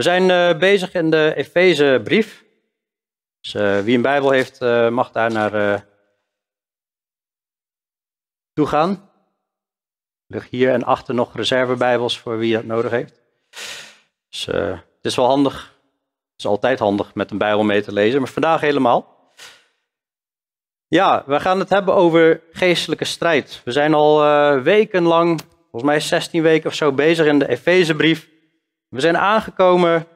We zijn eh, bezig in de Efezebrief. Dus eh, wie een Bijbel heeft, eh, mag daar naar toe gaan. Er hier en achter nog reservebijbels voor wie dat nodig heeft. Dus het is wel handig. Het is altijd handig met een Bijbel mee te lezen, maar vandaag helemaal. Ja, we gaan het hebben over geestelijke strijd. We zijn al uh, wekenlang, volgens mij 16 weken of zo, bezig in de Efezebrief. We zijn aangekomen,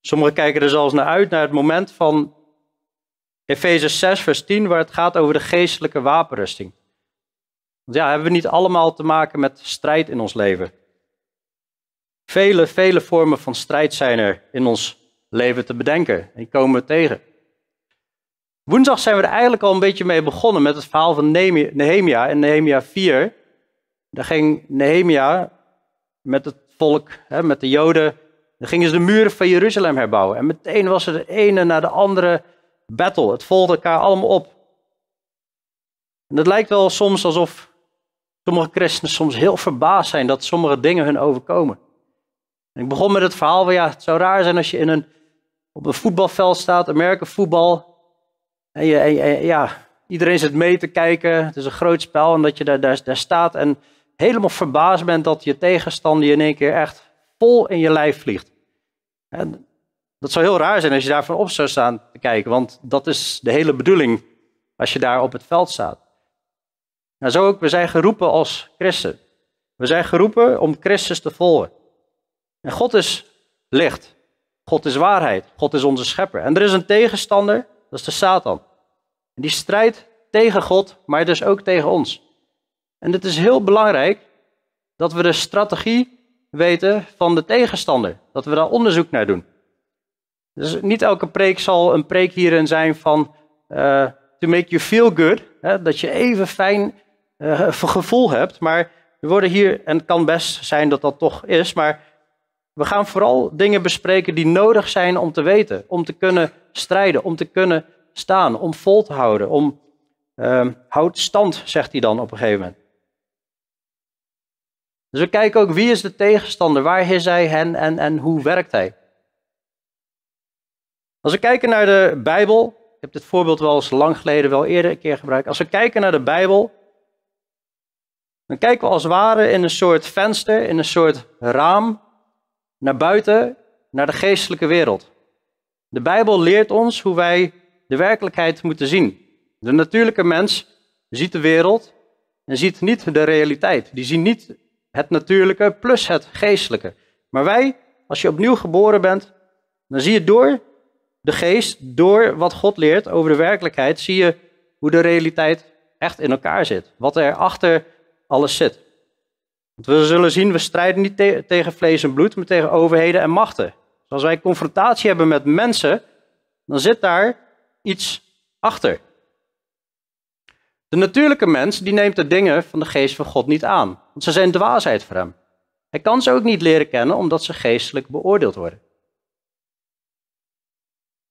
sommigen kijken er zelfs naar uit, naar het moment van Efeze 6, vers 10, waar het gaat over de geestelijke wapenrusting. Want ja, hebben we niet allemaal te maken met strijd in ons leven? Vele, vele vormen van strijd zijn er in ons leven te bedenken. En komen we tegen. Woensdag zijn we er eigenlijk al een beetje mee begonnen met het verhaal van Nehemia en Nehemia 4. Daar ging Nehemia met het volk, hè, met de Joden, dan gingen ze de muren van Jeruzalem herbouwen. En meteen was er de ene na de andere battle. Het volgde elkaar allemaal op. En het lijkt wel soms alsof sommige christenen soms heel verbaasd zijn dat sommige dingen hun overkomen. En ik begon met het verhaal van ja, het zou raar zijn als je in een, op een voetbalveld staat, Amerika voetbal. En, en ja, iedereen zit mee te kijken. Het is een groot spel en dat je daar, daar, daar staat en helemaal verbaasd bent dat je tegenstander je in één keer echt vol in je lijf vliegt. En dat zou heel raar zijn als je daarvan op zou staan te kijken, want dat is de hele bedoeling als je daar op het veld staat. Nou, zo ook, we zijn geroepen als christen. We zijn geroepen om Christus te volgen. En God is licht. God is waarheid. God is onze schepper. En er is een tegenstander, dat is de Satan. En die strijdt tegen God, maar dus ook tegen ons. En het is heel belangrijk dat we de strategie weten van de tegenstander. Dat we daar onderzoek naar doen. Dus niet elke preek zal een preek hierin zijn van eh, to make you feel good. Hè, dat je even fijn uh, gevoel hebt. Maar we worden hier, en het kan best zijn dat dat toch is, maar we gaan vooral dingen bespreken die nodig zijn om te weten. Om te kunnen strijden, om te kunnen staan, om vol te houden, om ehm, houd stand, zegt hij dan op een gegeven moment. Dus we kijken ook wie is de tegenstander, waar is hij hen en, en hoe werkt hij. Als we kijken naar de Bijbel, ik heb dit voorbeeld wel eens lang geleden, wel eerder een keer gebruikt. Als we kijken naar de Bijbel, dan kijken we als het ware in een soort venster, in een soort raam, naar buiten, naar de geestelijke wereld. De Bijbel leert ons hoe wij de werkelijkheid moeten zien. De natuurlijke mens ziet de wereld en ziet niet de realiteit. Die ziet niet het natuurlijke plus het geestelijke. Maar wij, als je opnieuw geboren bent, dan zie je door de geest, door wat God leert over de werkelijkheid, zie je hoe de realiteit echt in elkaar zit. Wat er achter alles zit. Want we zullen zien, we strijden niet tegen vlees en bloed, maar tegen overheden en machten. Dus als wij confrontatie hebben met mensen, dan zit daar iets achter. De natuurlijke mens die neemt de dingen van de geest van God niet aan, want ze zijn dwaasheid voor hem. Hij kan ze ook niet leren kennen omdat ze geestelijk beoordeeld worden.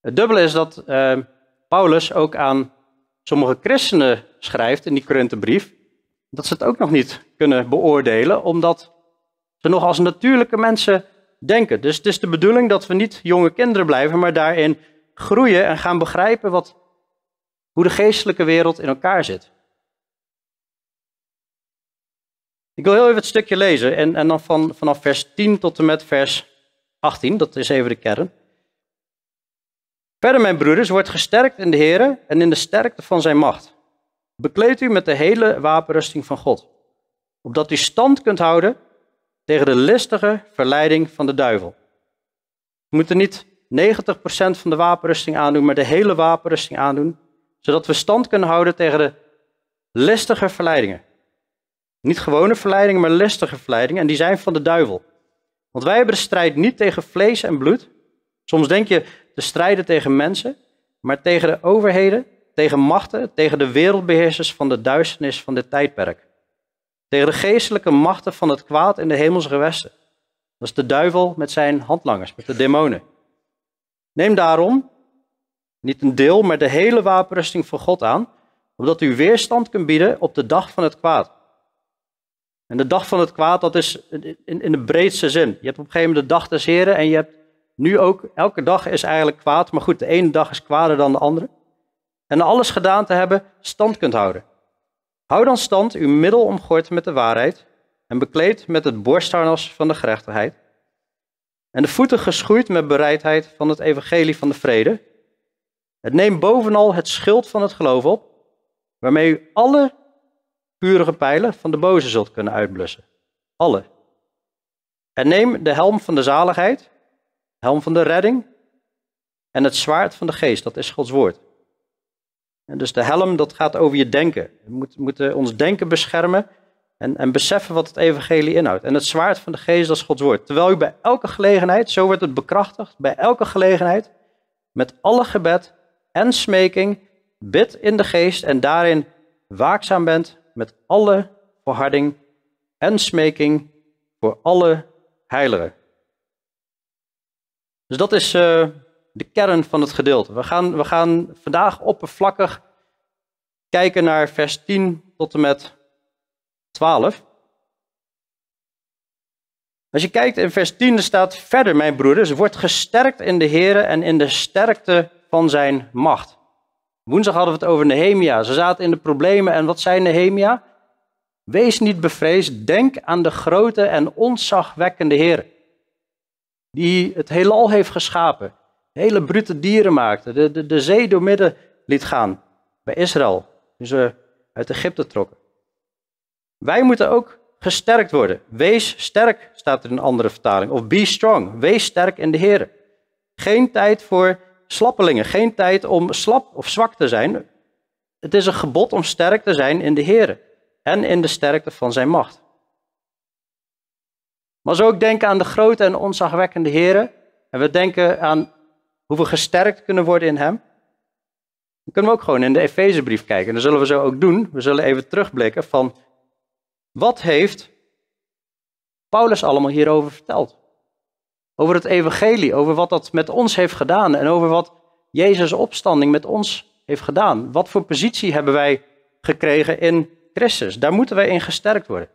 Het dubbele is dat eh, Paulus ook aan sommige christenen schrijft in die Korinthebrief, dat ze het ook nog niet kunnen beoordelen omdat ze nog als natuurlijke mensen denken. Dus het is de bedoeling dat we niet jonge kinderen blijven, maar daarin groeien en gaan begrijpen wat hoe de geestelijke wereld in elkaar zit. Ik wil heel even het stukje lezen en, en dan van, vanaf vers 10 tot en met vers 18, dat is even de kern. Verder, mijn broeders, wordt gesterkt in de Heer en in de sterkte van zijn macht. Bekleed u met de hele wapenrusting van God, opdat u stand kunt houden tegen de listige verleiding van de duivel. We moeten niet 90% van de wapenrusting aandoen, maar de hele wapenrusting aandoen, zodat we stand kunnen houden tegen de listige verleidingen. Niet gewone verleidingen, maar listige verleidingen. En die zijn van de duivel. Want wij hebben de strijd niet tegen vlees en bloed. Soms denk je te strijden tegen mensen, maar tegen de overheden, tegen machten, tegen de wereldbeheersers van de duisternis van dit tijdperk. Tegen de geestelijke machten van het kwaad in de hemelse gewesten. Dat is de duivel met zijn handlangers, met de demonen. Neem daarom niet een deel, maar de hele wapenrusting van God aan, opdat u weerstand kunt bieden op de dag van het kwaad. En de dag van het kwaad, dat is in, in de breedste zin. Je hebt op een gegeven moment de dag des heren en je hebt nu ook, elke dag is eigenlijk kwaad, maar goed, de ene dag is kwaader dan de andere. En alles gedaan te hebben, stand kunt houden. Hou dan stand, uw middel omgord met de waarheid en bekleed met het borstharnas van de gerechtigheid. En de voeten geschoeid met bereidheid van het evangelie van de vrede, het neemt bovenal het schild van het geloof op, waarmee u alle vurige pijlen van de boze zult kunnen uitblussen. Alle. En neem de helm van de zaligheid, helm van de redding en het zwaard van de geest, dat is Gods woord. En dus de helm, dat gaat over je denken. We moeten ons denken beschermen en, en beseffen wat het evangelie inhoudt. En het zwaard van de geest, dat is Gods woord. Terwijl u bij elke gelegenheid, zo wordt het bekrachtigd, bij elke gelegenheid, met alle gebed en smeking, bid in de geest en daarin waakzaam bent met alle verharding en smeking voor alle heiligen. Dus dat is eh, de kern van het gedeelte. We gaan, we gaan vandaag oppervlakkig kijken naar vers 10 tot en met 12. Als je kijkt in vers 10, dan staat verder, mijn broeders, wordt gesterkt in de Heer en in de sterkte van zijn macht. Woensdag hadden we het over Nehemia. Ze zaten in de problemen en wat zei Nehemia? Wees niet bevreesd, denk aan de grote en ontzagwekkende Heer. Die het heelal heeft geschapen. Hele brute dieren maakte. De, de, de zee doormidden liet gaan. Bij Israël. Dus ze uit Egypte trokken. Wij moeten ook gesterkt worden. Wees sterk, staat er in een andere vertaling. Of be strong. Wees sterk in de Heer. Geen tijd voor slappelingen, geen tijd om slap of zwak te zijn. Het is een gebod om sterk te zijn in de Heer en in de sterkte van zijn macht. Maar zo ook denken aan de grote en onzagwekkende Heer, en we denken aan hoe we gesterkt kunnen worden in Hem, dan kunnen we ook gewoon in de Efezebrief kijken. En dat zullen we zo ook doen. We zullen even terugblikken van wat heeft Paulus allemaal hierover verteld? Over het evangelie, over wat dat met ons heeft gedaan en over wat Jezus' opstanding met ons heeft gedaan. Wat voor positie hebben wij gekregen in Christus? Daar moeten wij in gesterkt worden.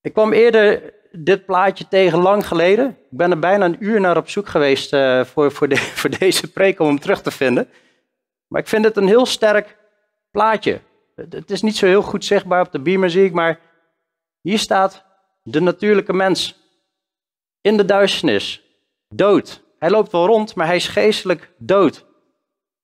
Ik kwam eerder dit plaatje tegen lang geleden. Ik ben er bijna een uur naar op zoek geweest eh, voor, voor, de, voor deze preek om hem terug te vinden. Maar ik vind het een heel sterk plaatje. Het is niet zo heel goed zichtbaar op de beamer, zie ik, maar hier staat de natuurlijke mens in de duisternis, dood. Hij loopt wel rond, maar hij is geestelijk dood.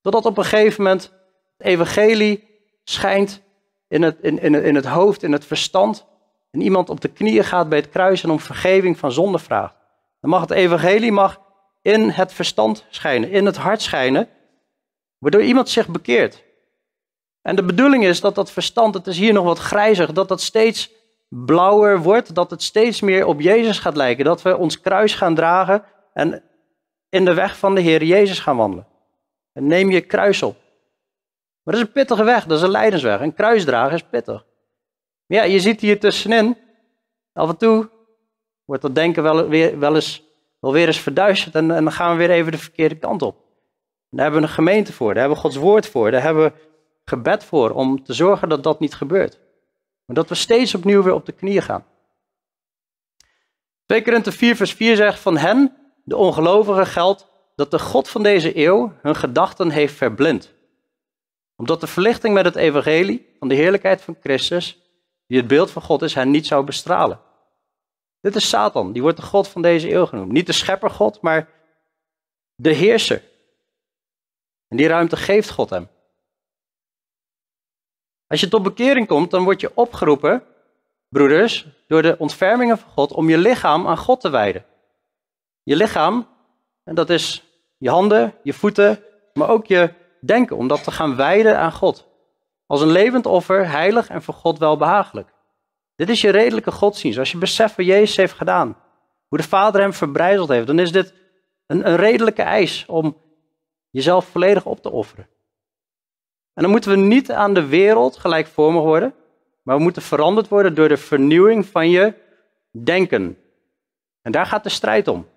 Totdat op een gegeven moment het evangelie schijnt in het, in, in, in het hoofd, in het verstand. En iemand op de knieën gaat bij het kruis en om vergeving van zonde vraagt. Dan mag het evangelie mag in het verstand schijnen, in het hart schijnen, waardoor iemand zich bekeert. En de bedoeling is dat dat verstand, het is hier nog wat grijzig, dat dat steeds blauwer wordt, dat het steeds meer op Jezus gaat lijken. Dat we ons kruis gaan dragen en in de weg van de Heer Jezus gaan wandelen. En neem je kruis op. Maar dat is een pittige weg, dat is een leidensweg. Een kruis dragen is pittig. ja, je ziet hier tussenin, af en toe wordt dat denken wel, weer, wel, eens, wel weer eens verduisterd en, dan gaan we weer even de verkeerde kant op. daar hebben we een gemeente voor, daar hebben we Gods woord voor, daar hebben we gebed voor om te zorgen dat dat niet gebeurt. Maar dat we steeds opnieuw weer op de knieën gaan. 2 Korinthe 4 vers 4 zegt van hen, de ongelovigen, geldt dat de God van deze eeuw hun gedachten heeft verblind. Omdat de verlichting met het evangelie van de heerlijkheid van Christus, die het beeld van God is, hen niet zou bestralen. Dit is Satan, die wordt de God van deze eeuw genoemd. Niet de schepper God, maar de heerser. En die ruimte geeft God hem. Als je tot bekering komt, dan word je opgeroepen, broeders, door de ontfermingen van God, om je lichaam aan God te wijden. Je lichaam, en dat is je handen, je voeten, maar ook je denken, om dat te gaan wijden aan God. Als een levend offer, heilig en voor God welbehagelijk. Dit is je redelijke godsdienst. Als je beseft wat Jezus heeft gedaan, hoe de Vader hem verbrijzeld heeft, dan is dit een, een redelijke eis om jezelf volledig op te offeren. En dan moeten we niet aan de wereld gelijkvormig worden, maar we moeten veranderd worden door de vernieuwing van je denken. En daar gaat de strijd om.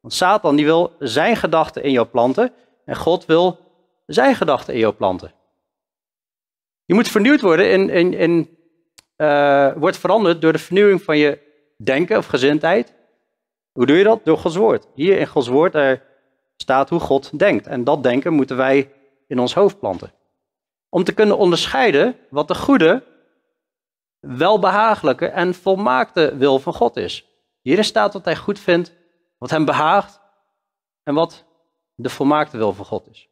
Want Satan die wil zijn gedachten in jou planten en God wil zijn gedachten in jou planten. Je moet vernieuwd worden en, eh, wordt veranderd door de vernieuwing van je denken of gezindheid. Hoe doe je dat? Door Gods woord. Hier in Gods woord er staat hoe God denkt. En dat denken moeten wij in ons hoofd planten om te kunnen onderscheiden wat de goede, welbehagelijke en volmaakte wil van God is. Hierin staat wat hij goed vindt, wat hem behaagt en wat de volmaakte wil van God is.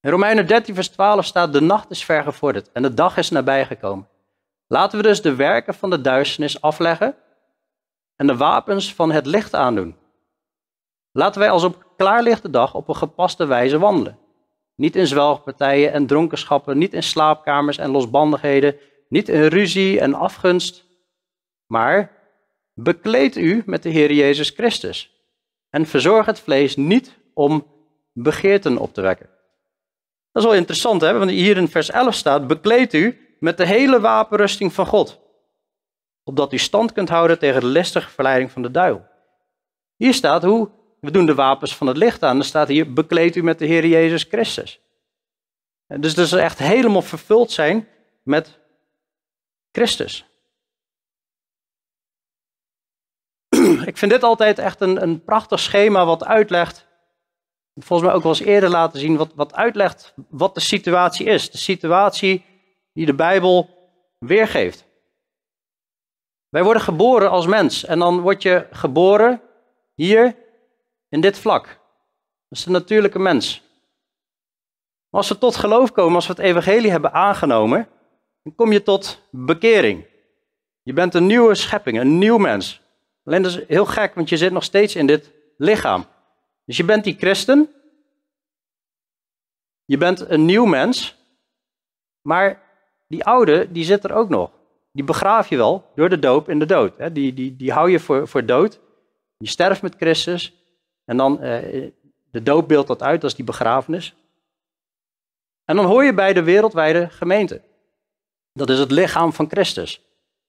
In Romeinen 13, vers 12 staat: De nacht is vergevorderd en de dag is nabijgekomen. Laten we dus de werken van de duisternis afleggen en de wapens van het licht aandoen. Laten wij als op klaarlichte dag op een gepaste wijze wandelen niet in zwelgpartijen en dronkenschappen, niet in slaapkamers en losbandigheden, niet in ruzie en afgunst, maar bekleed u met de Heer Jezus Christus en verzorg het vlees niet om begeerten op te wekken. Dat is wel interessant, hè? want hier in vers 11 staat, bekleed u met de hele wapenrusting van God, opdat u stand kunt houden tegen de listige verleiding van de duivel. Hier staat hoe we doen de wapens van het licht aan. Dan staat hier, bekleed u met de Heer Jezus Christus. Dus dat ze echt helemaal vervuld zijn met Christus. Ik vind dit altijd echt een, een prachtig schema wat uitlegt volgens mij ook wel eens eerder laten zien, wat, wat uitlegt wat de situatie is. De situatie die de Bijbel weergeeft. Wij worden geboren als mens. En dan word je geboren hier in dit vlak. Dat is de natuurlijke mens. Maar als we tot geloof komen, als we het evangelie hebben aangenomen, dan kom je tot bekering. Je bent een nieuwe schepping, een nieuw mens. Alleen dat is heel gek, want je zit nog steeds in dit lichaam. Dus je bent die christen, je bent een nieuw mens, maar die oude, die zit er ook nog. Die begraaf je wel door de doop in de dood. Die, die, die hou je voor, voor dood. Je sterft met Christus, en dan, eh, de doop beeldt dat uit, dat is die begrafenis. En dan hoor je bij de wereldwijde gemeente. Dat is het lichaam van Christus.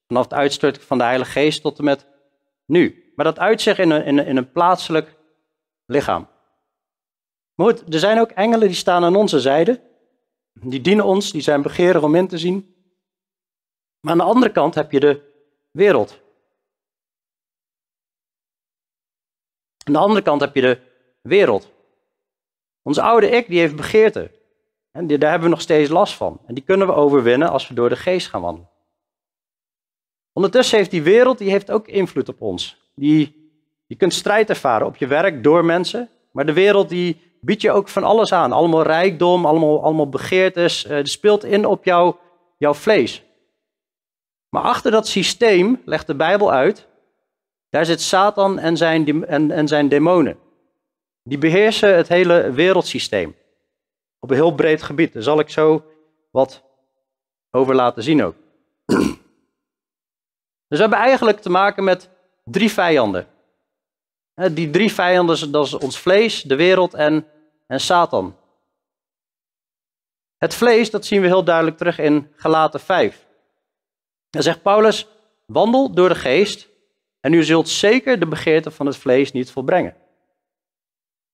Vanaf het uitstorten van de Heilige Geest tot en met nu. Maar dat uitzicht in een, in een, een plaatselijk lichaam. Maar goed, er zijn ook engelen die staan aan onze zijde. Die dienen ons, die zijn begeerig om in te zien. Maar aan de andere kant heb je de wereld. Aan de andere kant heb je de wereld. Ons oude ik die heeft begeerte. En daar hebben we nog steeds last van. En die kunnen we overwinnen als we door de geest gaan wandelen. Ondertussen heeft die wereld die heeft ook invloed op ons. Die, je kunt strijd ervaren op je werk door mensen. Maar de wereld die biedt je ook van alles aan. Allemaal rijkdom, allemaal, allemaal begeertes. Uh, speelt in op jouw vlees. Maar achter dat systeem legt de Bijbel uit daar zit Satan en zijn, en, en zijn demonen. Die beheersen het hele wereldsysteem. Op een heel breed gebied. Daar zal ik zo wat over laten zien ook. Dus we hebben eigenlijk te maken met drie vijanden. Die drie vijanden, dat is ons vlees, de wereld en, en Satan. Het vlees, dat zien we heel duidelijk terug in Galaten 5. Dan zegt Paulus, wandel door de geest en u zult zeker de begeerte van het vlees niet volbrengen.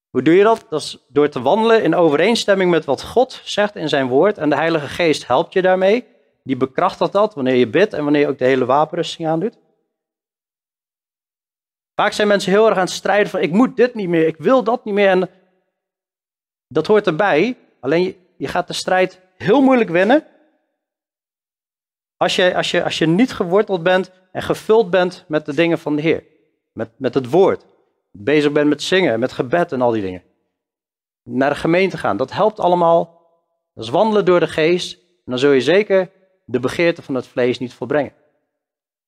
Hoe doe je dat? Dat is door te wandelen in overeenstemming met wat God zegt in zijn woord. En de Heilige Geest helpt je daarmee. Die bekrachtigt dat wanneer je bidt en wanneer je ook de hele wapenrusting aandoet. Vaak zijn mensen heel erg aan het strijden van ik moet dit niet meer, ik wil dat niet meer. En dat hoort erbij. Alleen je, je gaat de strijd heel moeilijk winnen. Als je, als, je, als je niet geworteld bent en gevuld bent met de dingen van de Heer. Met, met het woord. Bezig bent met zingen, met gebed en al die dingen. Naar de gemeente gaan, dat helpt allemaal. Dat is wandelen door de geest. En dan zul je zeker de begeerte van het vlees niet volbrengen.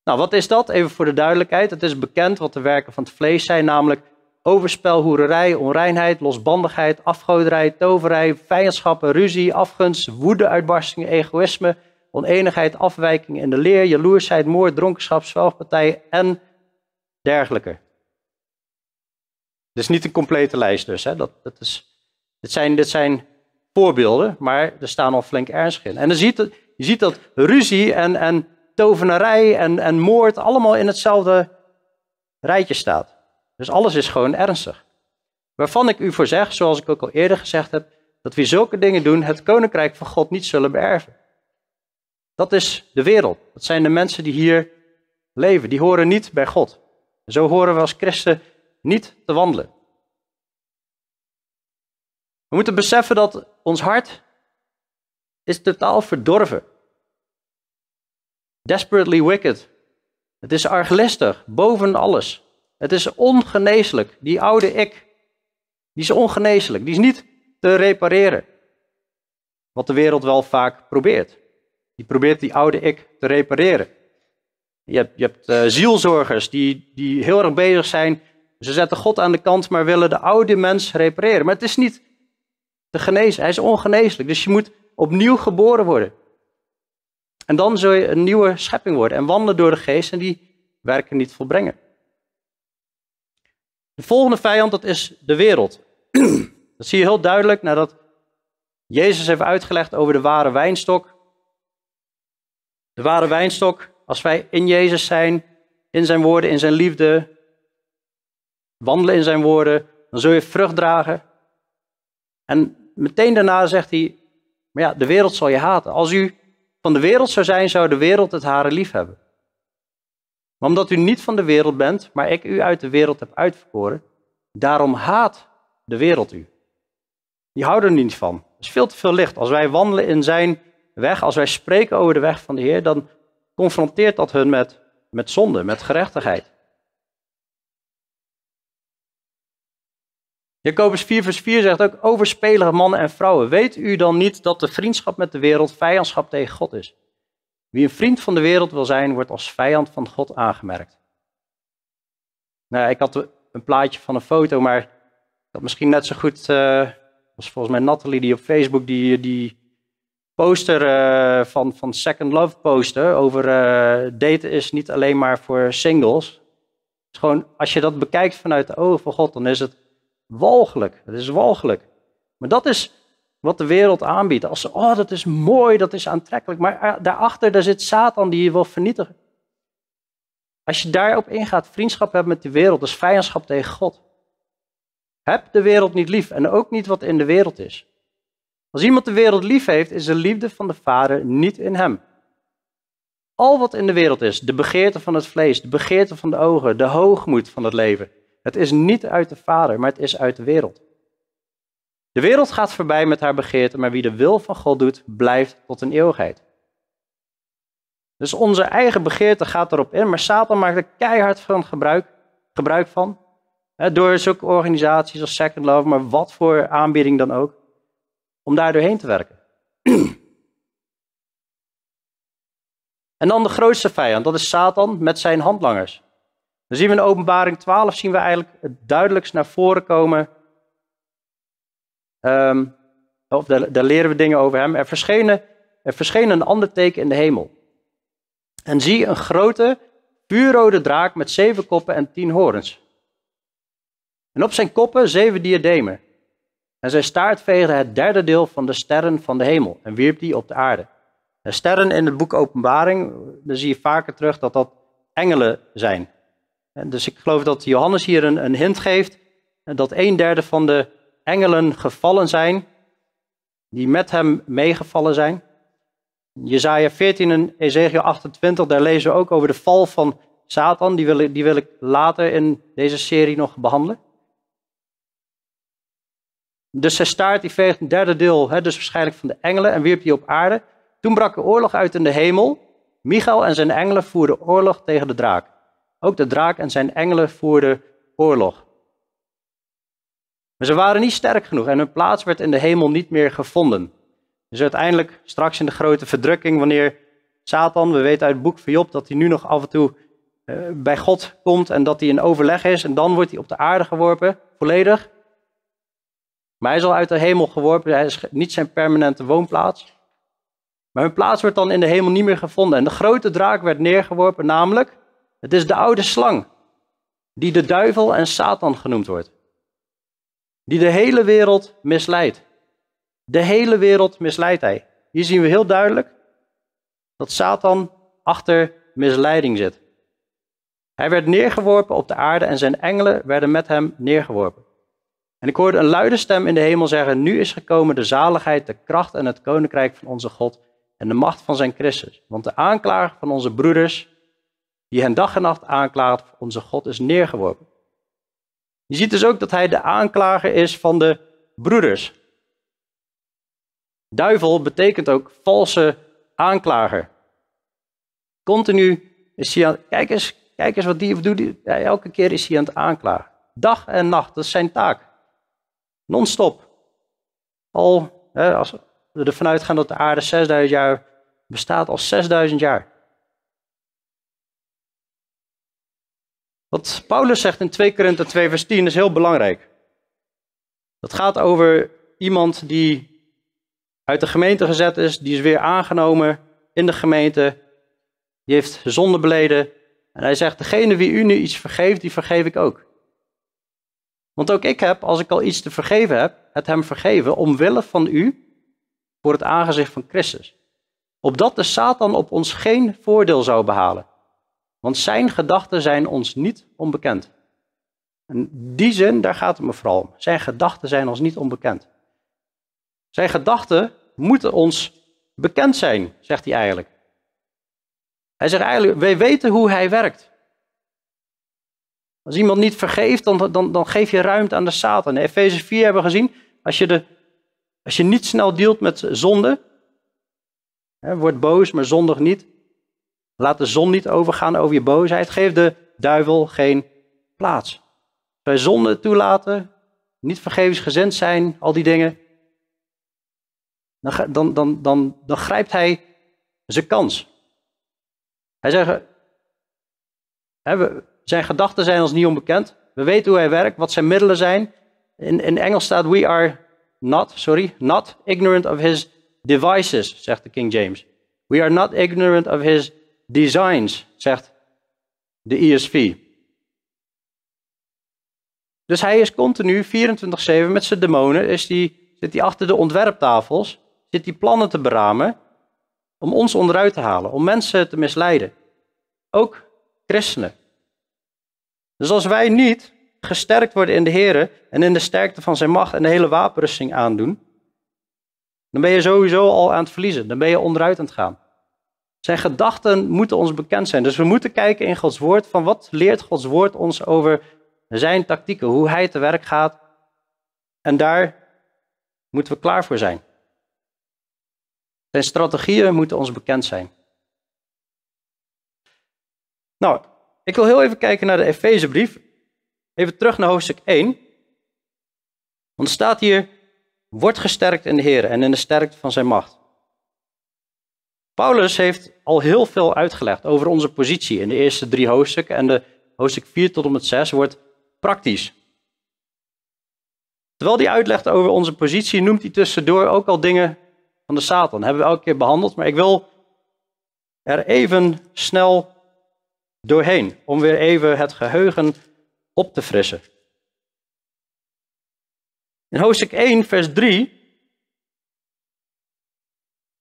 Nou, wat is dat? Even voor de duidelijkheid. Het is bekend wat de werken van het vlees zijn, namelijk overspel, hoererij, onreinheid, losbandigheid, afgoderij, toverij, vijandschappen, ruzie, afgunst, woede, uitbarstingen, egoïsme, oneenigheid, afwijking in de leer, jaloersheid, moord, dronkenschap, zwelgpartij en dergelijke. is niet een complete lijst dus. Hè? Dat, dat is, dit, zijn, dit zijn voorbeelden, maar er staan al flink ernstig in. En dan ziet, je ziet dat ruzie en, en tovenarij en, en moord allemaal in hetzelfde rijtje staat. Dus alles is gewoon ernstig. Waarvan ik u voor zeg, zoals ik ook al eerder gezegd heb, dat wie zulke dingen doen, het koninkrijk van God niet zullen beërven. Dat is de wereld. Dat zijn de mensen die hier leven. Die horen niet bij God. En zo horen we als christen niet te wandelen. We moeten beseffen dat ons hart is totaal verdorven. Desperately wicked. Het is arglistig, boven alles. Het is ongeneeslijk. Die oude ik, die is ongeneeslijk. Die is niet te repareren. Wat de wereld wel vaak probeert. Die probeert die oude ik te repareren. Je hebt, je hebt eh, zielzorgers die, die heel erg bezig zijn. Ze zetten God aan de kant, maar willen de oude mens repareren. Maar het is niet te genezen. Hij is ongeneeslijk. Dus je moet opnieuw geboren worden. En dan zul je een nieuwe schepping worden. En wandelen door de geest en die werken niet volbrengen. De volgende vijand, dat is de wereld. Dat zie je heel duidelijk nadat Jezus heeft uitgelegd over de ware wijnstok. De ware wijnstok, als wij in Jezus zijn, in zijn woorden, in zijn liefde, wandelen in zijn woorden, dan zul je vrucht dragen. En meteen daarna zegt hij, maar ja, de wereld zal je haten. Als u van de wereld zou zijn, zou de wereld het hare lief hebben. Maar omdat u niet van de wereld bent, maar ik u uit de wereld heb uitverkoren, daarom haat de wereld u. Die houden er niet van. Er is veel te veel licht. Als wij wandelen in zijn weg, als wij spreken over de weg van de Heer, dan confronteert dat hun met, met zonde, met gerechtigheid. Jacobus 4, vers 4 zegt ook: Overspelige mannen en vrouwen, weet u dan niet dat de vriendschap met de wereld vijandschap tegen God is? Wie een vriend van de wereld wil zijn, wordt als vijand van God aangemerkt. Nou, ik had een plaatje van een foto, maar dat misschien net zo goed. Uh, was volgens mij Nathalie die op Facebook die, die poster eh, van, van Second Love poster over uh, daten is niet alleen maar voor singles. is gewoon, als je dat bekijkt vanuit de ogen van God, dan is het walgelijk. Het is walgelijk. Maar dat is wat de wereld aanbiedt. Als ze, oh, dat is mooi, dat is aantrekkelijk. Maar eh, daarachter, daar zit Satan die je wil vernietigen. Als je daarop ingaat, vriendschap hebben met de wereld, dat is vijandschap tegen God. Heb de wereld niet lief en ook niet wat in de wereld is. Als iemand de wereld lief heeft, is de liefde van de Vader niet in hem. Al wat in de wereld is, de begeerte van het vlees, de begeerte van de ogen, de hoogmoed van het leven, het is niet uit de Vader, maar het is uit de wereld. De wereld gaat voorbij met haar begeerte, maar wie de wil van God doet, blijft tot een eeuwigheid. Dus onze eigen begeerte gaat erop in, maar Satan maakt er keihard van gebruik, gebruik van. door zulke organisaties als Second Love, maar wat voor aanbieding dan ook om daar doorheen te werken. en dan de grootste vijand, dat is Satan met zijn handlangers. Dan zien we in Openbaring 12 zien we eigenlijk het duidelijkst naar voren komen. Ehm, of daar, daar, leren we dingen over hem. Er verschenen, er een ander teken in de hemel. En zie een grote, rode draak met zeven koppen en tien horens. En op zijn koppen zeven diademen. En zijn staart het derde deel van de sterren van de hemel en wierp die op de aarde. De sterren in het boek Openbaring, dan zie je vaker terug dat dat engelen zijn. dus ik geloof dat Johannes hier een, een hint geeft dat een derde van de engelen gevallen zijn, die met hem meegevallen zijn. Jezaja 14 en Ezekiel 28, daar lezen we ook over de val van Satan. Die wil, die wil ik later in deze serie nog behandelen. Dus zij staart die veegt een derde deel, hè, dus waarschijnlijk van de engelen, en wierp die op aarde. Toen brak er oorlog uit in de hemel. Michael en zijn engelen voerden oorlog tegen de draak. Ook de draak en zijn engelen voerden oorlog. Maar ze waren niet sterk genoeg en hun plaats werd in de hemel niet meer gevonden. Dus uiteindelijk, straks in de grote verdrukking, wanneer Satan, we weten uit het boek van Job dat hij nu nog af en toe eh, bij God komt en dat hij in overleg is en dan wordt hij op de aarde geworpen, volledig. Maar hij is al uit de hemel geworpen, dus hij is niet zijn permanente woonplaats. Maar hun plaats wordt dan in de hemel niet meer gevonden. En de grote draak werd neergeworpen, namelijk, het is de oude slang, die de duivel en Satan genoemd wordt. Die de hele wereld misleidt. De hele wereld misleidt hij. Hier zien we heel duidelijk dat Satan achter misleiding zit. Hij werd neergeworpen op de aarde en zijn engelen werden met hem neergeworpen. En ik hoorde een luide stem in de hemel zeggen: Nu is gekomen de zaligheid, de kracht en het koninkrijk van onze God en de macht van zijn Christus. Want de aanklager van onze broeders, die hen dag en nacht aanklaagt onze God, is neergeworpen. Je ziet dus ook dat hij de aanklager is van de broeders. Duivel betekent ook valse aanklager. Continu is hij aan. Kijk eens, kijk eens wat die doet. elke keer is hij aan het aanklagen. Dag en nacht, dat is zijn taak. Non-stop. Al, hè, als we ervan uitgaan dat de aarde 6000 jaar bestaat, al 6000 jaar. Wat Paulus zegt in 2 Korinther 2 vers 10 is heel belangrijk. Dat gaat over iemand die uit de gemeente gezet is, die is weer aangenomen in de gemeente, die heeft zonde beleden. En hij zegt, degene wie u nu iets vergeeft, die vergeef ik ook. Want ook ik heb, als ik al iets te vergeven heb, het hem vergeven omwille van u voor het aangezicht van Christus. Opdat de Satan op ons geen voordeel zou behalen. Want zijn gedachten zijn ons niet onbekend. En die zin, daar gaat het me vooral om. Zijn gedachten zijn ons niet onbekend. Zijn gedachten moeten ons bekend zijn, zegt hij eigenlijk. Hij zegt eigenlijk, wij weten hoe hij werkt. Als iemand niet vergeeft, dan, dan, dan geef je ruimte aan de Satan. In Efeze 4 hebben we gezien, als je, de, als je niet snel deelt met zonde, hè, word boos, maar zondig niet. Laat de zon niet overgaan over je boosheid. Geef de duivel geen plaats. Als wij zonde toelaten, niet vergevingsgezend zijn, al die dingen, dan, dan, dan, dan, dan grijpt hij zijn kans. Hij zegt, hè, we, zijn gedachten zijn ons niet onbekend. We weten hoe hij werkt, wat zijn middelen zijn. In, in Engels staat: We are not, sorry, not ignorant of his devices, zegt de King James. We are not ignorant of his designs, zegt de ESV. Dus hij is continu 24-7 met zijn demonen, is die, zit hij achter de ontwerptafels, zit hij plannen te beramen om ons onderuit te halen, om mensen te misleiden. Ook christenen. Dus als wij niet gesterkt worden in de Heer en in de sterkte van zijn macht en de hele wapenrusting aandoen, dan ben je sowieso al aan het verliezen. Dan ben je onderuit aan het gaan. Zijn gedachten moeten ons bekend zijn. Dus we moeten kijken in Gods woord van wat leert Gods woord ons over zijn tactieken, hoe hij te werk gaat. En daar moeten we klaar voor zijn. Zijn strategieën moeten ons bekend zijn. Nou, ik wil heel even kijken naar de Efezebrief. Even terug naar hoofdstuk 1. Want er staat hier, wordt gesterkt in de Heer en in de sterkte van zijn macht. Paulus heeft al heel veel uitgelegd over onze positie in de eerste drie hoofdstukken. En de hoofdstuk 4 tot en met 6 wordt praktisch. Terwijl hij uitlegt over onze positie, noemt hij tussendoor ook al dingen van de Satan. hebben we elke keer behandeld, maar ik wil er even snel doorheen. Om weer even het geheugen op te frissen. In hoofdstuk 1, vers 3.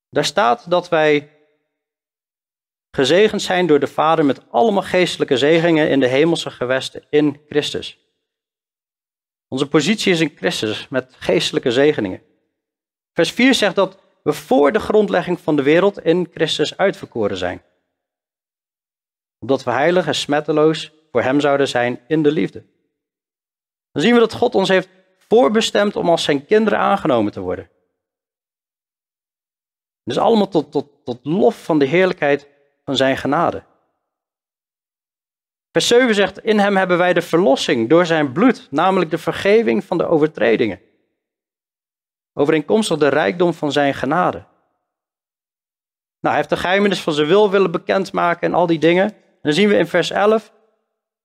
Daar staat dat wij gezegend zijn door de Vader met allemaal geestelijke zegeningen in de hemelse gewesten in Christus. Onze positie is in Christus met geestelijke zegeningen. Vers 4 zegt dat we voor de grondlegging van de wereld in Christus uitverkoren zijn opdat we heilig en smetteloos voor Hem zouden zijn in de liefde. Dan zien we dat God ons heeft voorbestemd om als Zijn kinderen aangenomen te worden. Dus allemaal tot, tot, tot lof van de heerlijkheid van Zijn genade. Vers 7 zegt, in Hem hebben wij de verlossing door Zijn bloed, namelijk de vergeving van de overtredingen. Overeenkomstig de rijkdom van Zijn genade. Nou, hij heeft de geheimenis van zijn wil willen bekendmaken en al die dingen. Dan zien we in vers 11,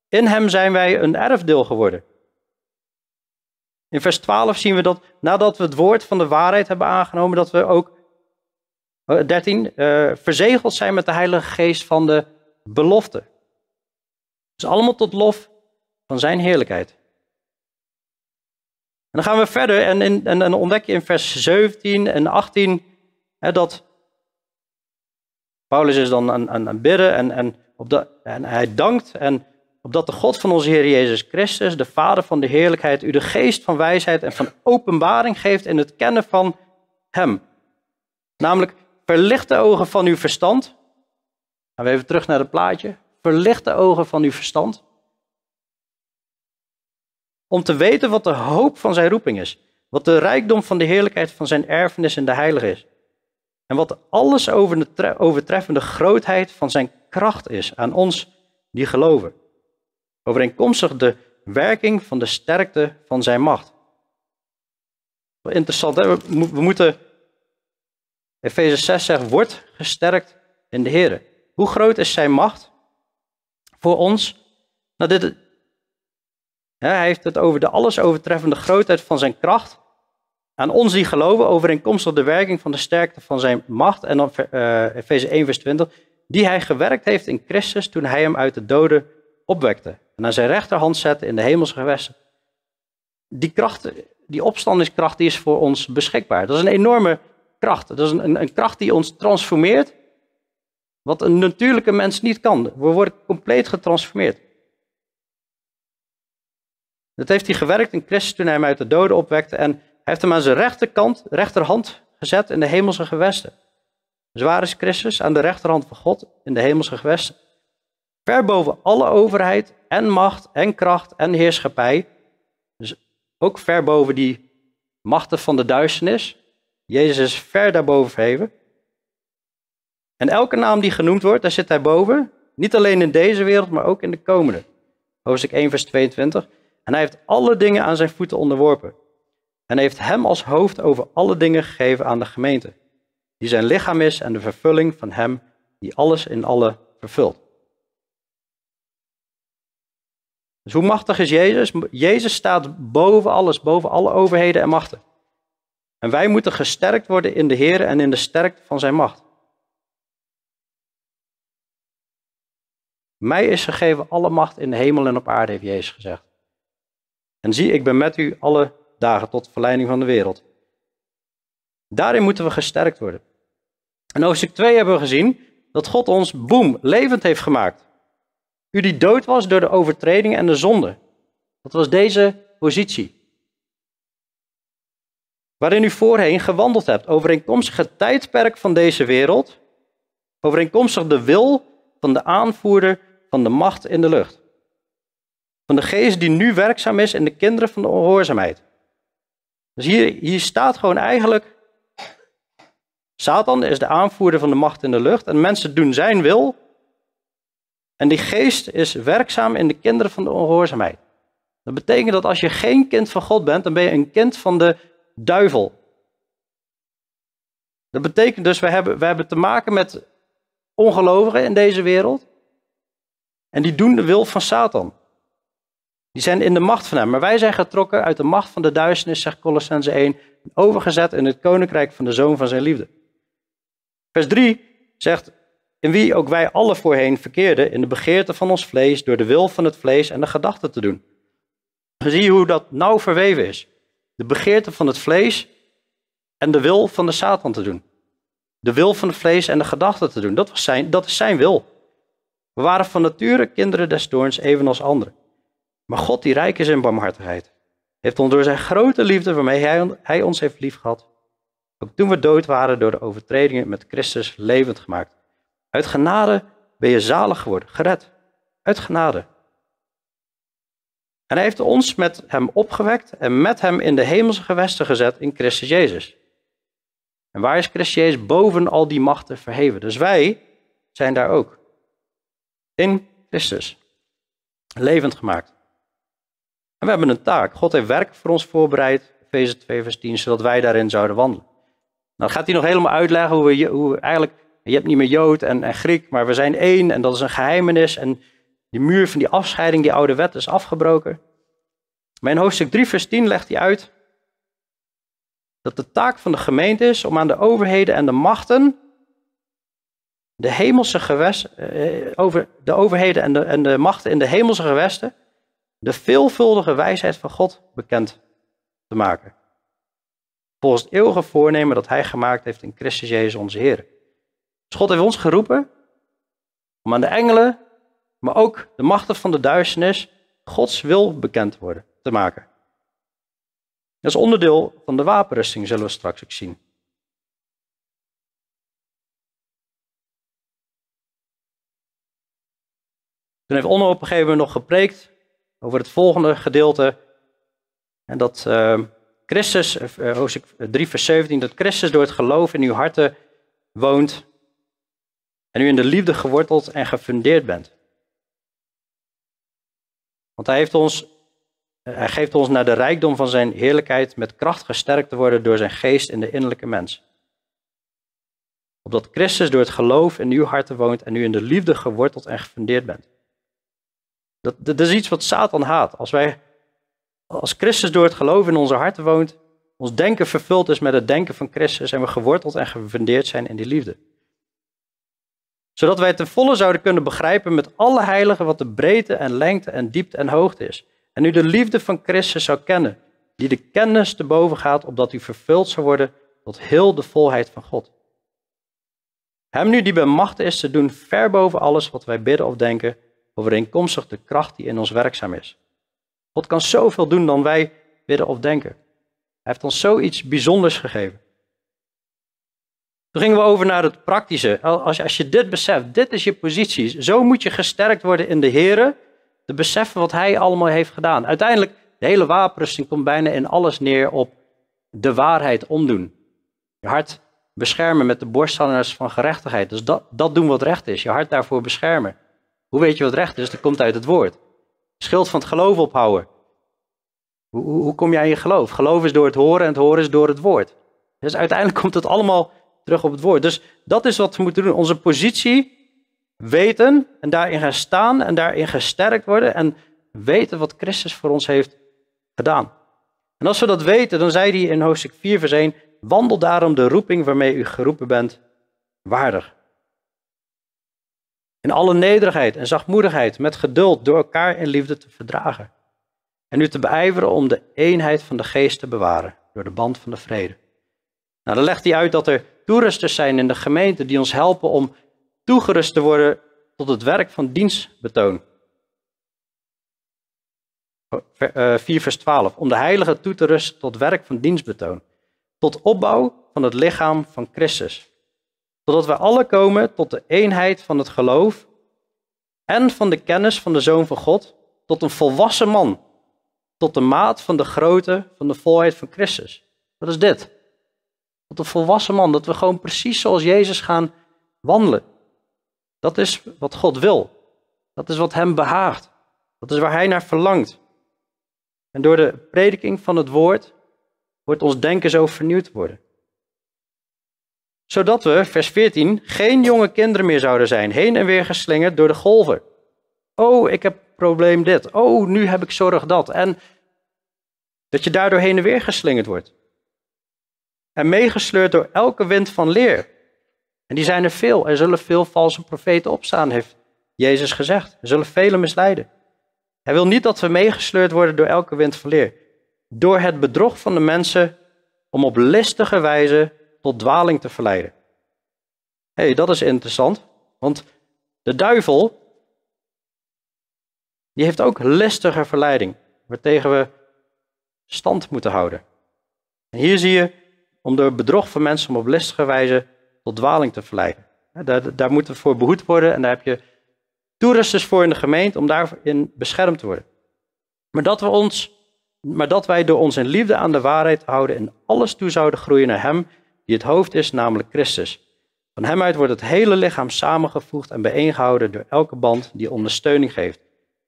in hem zijn wij een erfdeel geworden. In vers 12 zien we dat nadat we het woord van de waarheid hebben aangenomen, dat we ook, 13, eh, eh, verzegeld zijn met de Heilige Geest van de belofte. Dus allemaal tot lof van zijn heerlijkheid. En dan gaan we verder en, in, en, ontdek je in vers 17 en 18 hè, dat Paulus is dan aan, aan, bidden en, en en hij dankt en opdat de God van onze Heer Jezus Christus, de Vader van de heerlijkheid, u de geest van wijsheid en van openbaring geeft in het kennen van Hem. Namelijk, verlicht de ogen van uw verstand. Gaan we even terug naar het plaatje. Verlicht de ogen van uw verstand. Om te weten wat de hoop van zijn roeping is. Wat de rijkdom van de heerlijkheid van zijn erfenis in de heilige is. En wat alles overtreffende grootheid van zijn kracht is aan ons die geloven. Overeenkomstig de werking van de sterkte van zijn macht. interessant, hè? We, we moeten. Efeze 6 zegt: wordt gesterkt in de Heer. Hoe groot is zijn macht voor ons? Nou, dit, hij heeft het over de alles overtreffende grootheid van zijn kracht. Aan ons die geloven, overeenkomstig de werking van de sterkte van zijn macht. En dan uh, Efeze 1, vers 20 die hij gewerkt heeft in Christus toen hij hem uit de doden opwekte. En aan zijn rechterhand zette in de hemelse gewesten. Die kracht, die opstandingskracht, die is voor ons beschikbaar. Dat is een enorme kracht. Dat is een, een, kracht die ons transformeert. Wat een natuurlijke mens niet kan. We worden compleet getransformeerd. Dat heeft hij gewerkt in Christus toen hij hem uit de doden opwekte. En hij heeft hem aan zijn rechterkant, rechterhand gezet in de hemelse gewesten. Zwaar is Christus aan de rechterhand van God in de hemelse gewesten. Ver boven alle overheid en macht en kracht en heerschappij. Dus ook ver boven die machten van de duisternis. Jezus is ver daarboven verheven. En elke naam die genoemd wordt, daar zit hij boven. Niet alleen in deze wereld, maar ook in de komende. Hoofdstuk 1, vers 22. En hij heeft alle dingen aan zijn voeten onderworpen. En heeft hem als hoofd over alle dingen gegeven aan de gemeente die zijn lichaam is en de vervulling van Hem die alles in alle vervult. Dus hoe machtig is Jezus? Jezus staat boven alles, boven alle overheden en machten. En wij moeten gesterkt worden in de Heer en in de sterkte van Zijn macht. Mij is gegeven alle macht in de hemel en op aarde, heeft Jezus gezegd. En zie, ik ben met u alle dagen tot verleiding van de wereld. Daarin moeten we gesterkt worden. In hoofdstuk 2 hebben we gezien dat God ons, boem, levend heeft gemaakt. U die dood was door de overtreding en de zonde. Dat was deze positie. Waarin u voorheen gewandeld hebt, overeenkomstig het tijdperk van deze wereld, overeenkomstig de wil van de aanvoerder van de macht in de lucht. Van de geest die nu werkzaam is in de kinderen van de onhoorzaamheid. Dus hier, hier staat gewoon eigenlijk Satan is de aanvoerder van de macht in de lucht en mensen doen zijn wil. En die geest is werkzaam in de kinderen van de ongehoorzaamheid. Dat betekent dat als je geen kind van God bent, dan ben je een kind van de duivel. Dat betekent dus, we hebben, we hebben te maken met ongelovigen in deze wereld. En die doen de wil van Satan. Die zijn in de macht van hem. Maar wij zijn getrokken uit de macht van de duisternis, zegt Colossense 1, overgezet in het koninkrijk van de zoon van zijn liefde. Vers 3 zegt, in wie ook wij alle voorheen verkeerden in de begeerte van ons vlees, door de wil van het vlees en de gedachten te doen. Dan zie je hoe dat nauw verweven is. De begeerte van het vlees en de wil van de Satan te doen. De wil van het vlees en de gedachten te doen. Dat, was zijn, dat is zijn wil. We waren van nature kinderen des doorns, evenals anderen. Maar God, die rijk is in barmhartigheid, heeft ons door zijn grote liefde waarmee hij, hij ons heeft liefgehad, ook toen we dood waren door de overtredingen met Christus levend gemaakt. Uit genade ben je zalig geworden, gered. Uit genade. En hij heeft ons met hem opgewekt en met hem in de hemelse gewesten gezet in Christus Jezus. En waar is Christus Jezus boven al die machten verheven? Dus wij zijn daar ook. In Christus. Levend gemaakt. En we hebben een taak. God heeft werk voor ons voorbereid, Efeze 2 vers 10, zodat wij daarin zouden wandelen. Dan gaat hij nog helemaal uitleggen hoe we, hoe we eigenlijk, je hebt niet meer Jood en, en Griek, maar we zijn één en dat is een geheimenis. En die muur van die afscheiding, die oude wet, is afgebroken. Maar in hoofdstuk 3, vers 10 legt hij uit dat de taak van de gemeente is om aan de overheden en de machten de hemelse gewesten, eh, over de overheden en de, en de machten in de hemelse gewesten, de veelvuldige wijsheid van God bekend te maken volgens het eeuwige voornemen dat Hij gemaakt heeft in Christus Jezus onze Heer. Dus God heeft ons geroepen om aan de engelen, maar ook de machten van de duisternis, Gods wil bekend worden, te maken. Dat is onderdeel van de wapenrusting, zullen we straks ook zien. Toen heeft Onno op een gegeven moment nog gepreekt over het volgende gedeelte. En dat, eh, Christus, eh, hoofdstuk 3, vers 17, dat Christus door het geloof in uw harten woont en u in de liefde geworteld en gefundeerd bent. Want hij, heeft ons, eh, hij geeft ons naar de rijkdom van zijn heerlijkheid met kracht gesterkt te worden door zijn geest in de innerlijke mens. Opdat Christus door het geloof in uw harten woont en u in de liefde geworteld en gefundeerd bent. Dat, dat is iets wat Satan haat. Als wij als Christus door het geloof in onze harten woont, ons denken vervuld is met het denken van Christus en we geworteld en gefundeerd zijn in die liefde. Zodat wij ten volle zouden kunnen begrijpen met alle heiligen wat de breedte en lengte en diepte en hoogte is. En u de liefde van Christus zou kennen, die de kennis te boven gaat, opdat u vervuld zou worden tot heel de volheid van God. Hem nu die bij macht is te doen ver boven alles wat wij bidden of denken, overeenkomstig de kracht die in ons werkzaam is. God kan zoveel doen dan wij willen of denken. Hij heeft ons zoiets bijzonders gegeven. Toen gingen we over naar het praktische. Als je, als je dit beseft, dit is je positie. Zo moet je gesterkt worden in de Here. Te beseffen wat Hij allemaal heeft gedaan. Uiteindelijk, de hele wapenrusting komt bijna in alles neer op de waarheid omdoen. Je hart beschermen met de borststanders van gerechtigheid. Dus dat, dat doen wat recht is. Je hart daarvoor beschermen. Hoe weet je wat recht is? Dat komt uit het woord. Schild van het geloof ophouden. Hoe, hoe kom jij in je geloof? Geloof is door het horen en het horen is door het woord. Dus uiteindelijk komt het allemaal terug op het woord. Dus dat is wat we moeten doen. Onze positie weten en daarin gaan staan en daarin gesterkt worden en weten wat Christus voor ons heeft gedaan. En als we dat weten, dan zei hij in hoofdstuk 4 vers 1, wandel daarom de roeping waarmee u geroepen bent waardig. In alle nederigheid en zachtmoedigheid, met geduld, door elkaar in liefde te verdragen. En u te beijveren om de eenheid van de geest te bewaren, door de band van de vrede. Nou, dan legt hij uit dat er toerusters zijn in de gemeente die ons helpen om toegerust te worden tot het werk van dienstbetoon. 4 eh, vers 12. Om de heilige toe te rusten tot werk van dienstbetoon. Tot opbouw van het lichaam van Christus totdat we alle komen tot de eenheid van het geloof en van de kennis van de Zoon van God, tot een volwassen man, tot de maat van de grootte van de volheid van Christus. Dat is dit. Tot een volwassen man, dat we gewoon precies zoals Jezus gaan wandelen. Dat is wat God wil. Dat is wat Hem behaagt. Dat is waar Hij naar verlangt. En door de prediking van het woord wordt ons denken zo vernieuwd worden zodat we, vers 14, geen jonge kinderen meer zouden zijn, heen en weer geslingerd door de golven. Oh, ik heb probleem dit. Oh, nu heb ik zorg dat. En dat je daardoor heen en weer geslingerd wordt. En meegesleurd door elke wind van leer. En die zijn er veel. Er zullen veel valse profeten opstaan, heeft Jezus gezegd. Er zullen velen misleiden. Hij wil niet dat we meegesleurd worden door elke wind van leer. Door het bedrog van de mensen om op listige wijze tot dwaling te verleiden. Hé, hey, dat is interessant, want de duivel, die heeft ook listige verleiding, waartegen we stand moeten houden. En hier zie je, om door bedrog van mensen om op listige wijze tot dwaling te verleiden. Daar, daar moeten we voor behoed worden en daar heb je toeristen voor in de gemeente om daarin beschermd te worden. Maar dat, we ons, maar dat wij door ons in liefde aan de waarheid houden en alles toe zouden groeien naar Hem die het hoofd is, namelijk Christus. Van hem uit wordt het hele lichaam samengevoegd en bijeengehouden door elke band die ondersteuning geeft.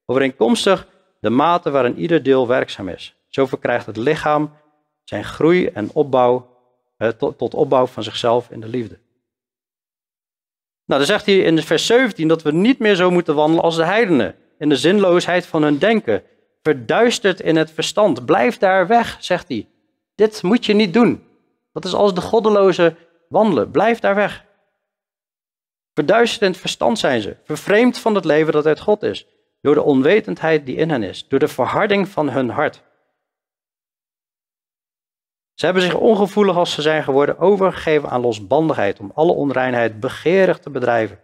Overeenkomstig de mate waarin ieder deel werkzaam is. Zo verkrijgt het lichaam zijn groei en opbouw eh, tot, tot opbouw van zichzelf in de liefde. Nou, dan zegt hij in vers 17 dat we niet meer zo moeten wandelen als de heidenen, in de zinloosheid van hun denken, verduisterd in het verstand. Blijf daar weg, zegt hij. Dit moet je niet doen. Dat is als de goddeloze wandelen. Blijf daar weg. Verduisterd in het verstand zijn ze, vervreemd van het leven dat uit God is, door de onwetendheid die in hen is, door de verharding van hun hart. Ze hebben zich ongevoelig als ze zijn geworden overgegeven aan losbandigheid om alle onreinheid begeerig te bedrijven.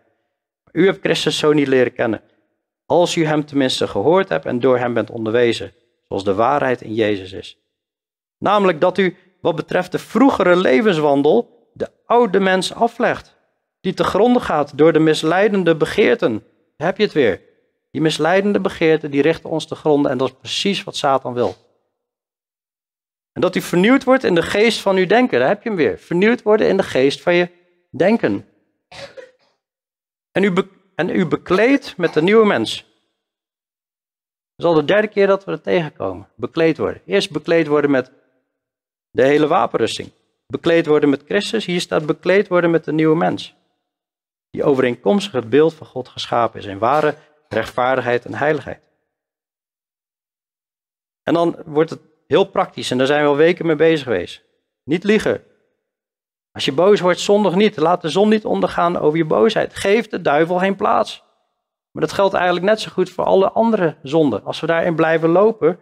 U hebt Christus zo niet leren kennen, als u hem tenminste gehoord hebt en door hem bent onderwezen, zoals de waarheid in Jezus is. Namelijk dat u wat betreft de vroegere levenswandel de oude mens aflegt, die te gronden gaat door de misleidende begeerten. Daar heb je het weer. Die misleidende begeerten die richten ons te gronden en dat is precies wat Satan wil. En dat u vernieuwd wordt in de geest van uw denken, daar heb je hem weer. Vernieuwd worden in de geest van je denken. En u, en u bekleedt met de nieuwe mens. Dat is al de derde keer dat we het tegenkomen. Bekleed worden. Eerst bekleed worden met de hele wapenrusting. Bekleed worden met Christus, hier staat bekleed worden met de nieuwe mens. Die overeenkomstig het beeld van God geschapen is in ware rechtvaardigheid en heiligheid. En dan wordt het heel praktisch en daar zijn we al weken mee bezig geweest. Niet liegen. Als je boos wordt, zondig niet. Laat de zon niet ondergaan over je boosheid. Geef de duivel geen plaats. Maar dat geldt eigenlijk net zo goed voor alle andere zonden. Als we daarin blijven lopen,